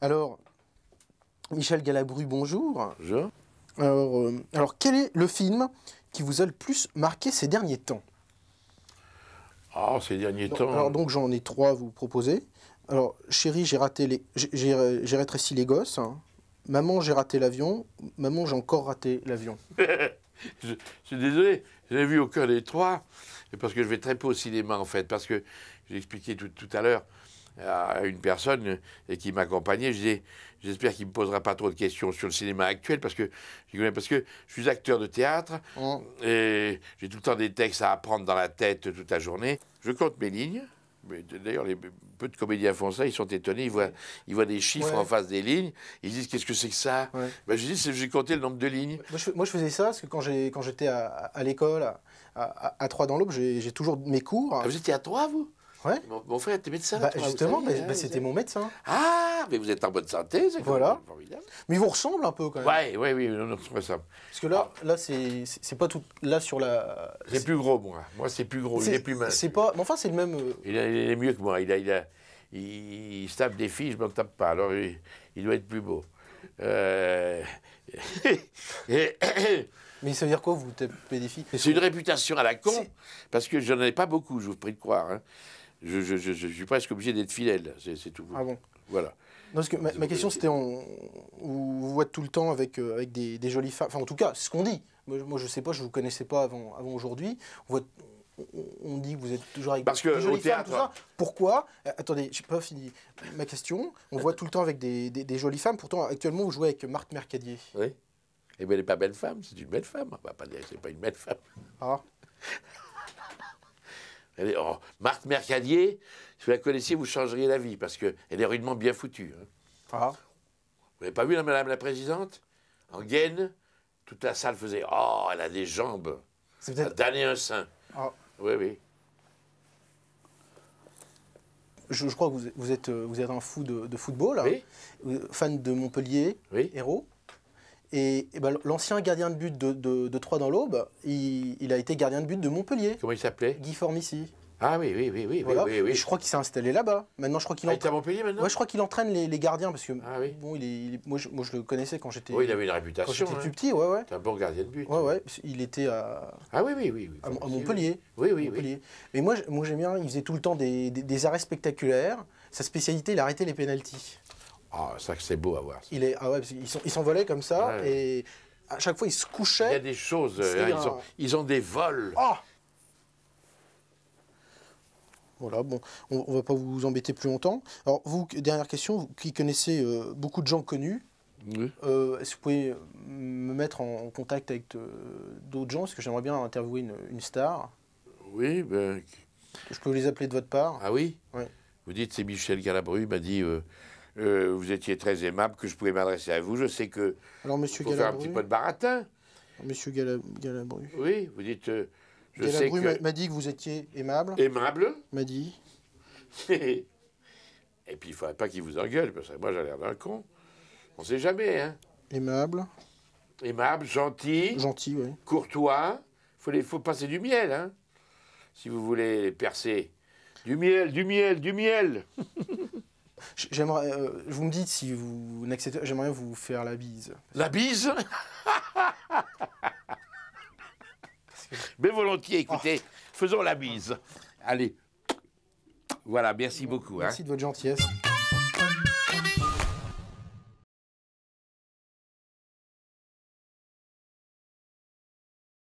Alors, Michel Galabru, bonjour. Bonjour. Euh, alors, quel est le film qui vous a le plus marqué ces derniers temps Ah, ces derniers temps. Alors, donc, j'en ai trois à vous proposer. Alors, chérie, j'ai raté les, j'ai euh, rétréci les gosses. Hein. Maman, j'ai raté l'avion. Maman, j'ai encore raté l'avion. je, suis désolé, j'ai vu aucun des trois, parce que je vais très peu au cinéma en fait, parce que j'ai expliqué tout, tout à l'heure à une personne euh, et qui m'accompagnait, je j'espère qu'il ne me posera pas trop de questions sur le cinéma actuel, parce que, parce que je suis acteur de théâtre, mmh. et j'ai tout le temps des textes à apprendre dans la tête toute la journée. Je compte mes lignes, D'ailleurs, les peu de comédiens font ça, ils sont étonnés, ils voient, ils des chiffres en face des lignes, ils disent qu'est-ce que c'est que ça ben, Je dis, j'ai compté le nombre de lignes. Moi je, faisais ça, parce que quand j'étais à, l'école, à, trois dans l'Aube, j'ai toujours mes cours. Ah, vous étiez à Trois, vous mon, frère était médecin. Bah, justement, bah, bah, hein, c'était mon médecin. Ah, mais vous êtes en bonne santé, c'est voilà. formidable. Mais vous ressemble un peu quand même. Oui, oui, oui, on ressemble. Parce que là, là c'est pas tout. Là, sur la. C'est plus gros, moi. Moi, c'est plus gros. Il est plus mince. C'est pas. Mais enfin, c'est le même. Euh, il, est mieux que moi. Il, a, il, il, tape des filles, je ne m'en tape pas. Alors, il, doit être plus beau. Euh, mais ça veut dire quoi, vous tapez des filles C'est une réputation à la con, parce que j'en ai pas beaucoup, je vous prie de croire. Hein je, suis presque obligé d'être fidèle, c'est tout. Ah bon Voilà. ma, question, c'était on, vous voit tout le temps avec, euh, avec des, jolies femmes. Enfin, en tout cas, c'est ce qu'on dit. Moi, moi, je sais pas, je vous connaissais pas avant, avant aujourd'hui. On, on, dit que vous êtes toujours avec des, jolies femmes, tout ça. Hein. Pourquoi euh, Attendez, je n'ai pas fini ma question. On voit tout le temps avec des, jolies femmes. Pourtant, actuellement, vous jouez avec Marc Mercadier. Oui. Eh bien, elle n'est pas belle femme, c'est une belle femme. Bah, c'est pas une belle femme. Ah oh, Marthe Mercadier, si vous la connaissiez, vous changeriez la vie, parce qu'elle est rudement bien foutue. Hein. Ah. Vous n'avez pas vu, là, Madame la Présidente En gaine, toute la salle faisait « Oh, elle a des jambes ah, damné un sein. Ah. Oui, oui. Je, crois que vous, êtes, vous êtes euh, un fou de, de football, hein. oui. Euh, fan de Montpellier, héros. Et, eh ben, l'ancien gardien de but de, Troyes dans l'aube, il, a été gardien de but de Montpellier. Comment il s'appelait Guy Formici. Ah oui, oui, oui, oui. je crois qu'il s'est installé là-bas. Maintenant, je crois qu'il ah, Montpellier maintenant ouais, je crois qu'il entraîne les, gardiens parce que ah bon, il est, Moi, je, le connaissais quand j'étais. Oui, il avait une réputation. Quand hein. plus petit, ouais, ouais. un bon gardien de but. Ouais, ouais. Il était à. Ah oui, oui, oui. à, Montpellier. Oui, oui, Montpellier. Mais moi, moi, j'aime bien. Il faisait tout le temps des, des arrêts spectaculaires. Sa spécialité, il arrêtait les pénalties. Ah, ça, c'est beau à voir. Il est, ah ouais, ils s'envolaient comme ça et à chaque fois, ils se couchaient. Il y a des choses. Euh, ils, ont, des vols. Oh voilà, bon, on ne va pas vous embêter plus longtemps. Alors, vous, dernière question, vous qui connaissez euh, beaucoup de gens connus, oui. Euh, est-ce que vous pouvez me mettre en, contact avec d'autres gens Parce que j'aimerais bien interviewer une, star. Oui, ben... Je peux vous les appeler de votre part Ah oui, Vous dites, c'est Michel Galabru m'a dit euh, vous étiez très aimable, que je pouvais m'adresser à vous. Je sais que. Alors, monsieur faire un petit peu de baratin. Monsieur Galabru. Oui, vous dites. Euh, Galabru m'a dit que vous étiez aimable. Aimable M'a dit. Et puis, il ne faudrait pas qu'il vous engueule, parce que moi, j'ai l'air d'un con. On ne sait jamais, hein. Aimable. Aimable, gentil. Gentil, oui. Courtois. Il faut, faut passer du miel, hein. Si vous voulez percer. Du miel, du miel, du miel J'aimerais, euh, vous me dites si vous n'acceptez, j'aimerais vous faire la bise. La bise Mais volontiers, écoutez, faisons la bise. Allez. Voilà, merci beaucoup. Hein. Merci de votre gentillesse.